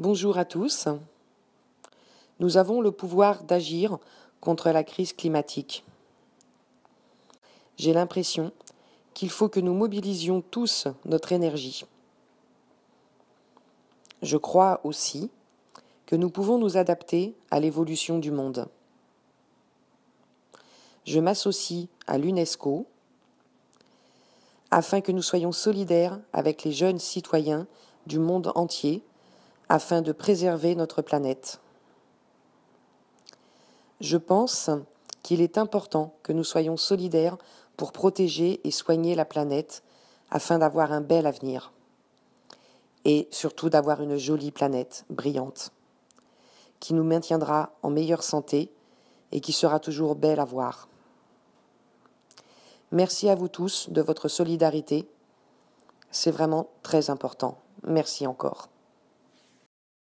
Bonjour à tous. Nous avons le pouvoir d'agir contre la crise climatique. J'ai l'impression qu'il faut que nous mobilisions tous notre énergie. Je crois aussi que nous pouvons nous adapter à l'évolution du monde. Je m'associe à l'UNESCO afin que nous soyons solidaires avec les jeunes citoyens du monde entier afin de préserver notre planète. Je pense qu'il est important que nous soyons solidaires pour protéger et soigner la planète afin d'avoir un bel avenir et surtout d'avoir une jolie planète brillante qui nous maintiendra en meilleure santé et qui sera toujours belle à voir. Merci à vous tous de votre solidarité. C'est vraiment très important. Merci encore.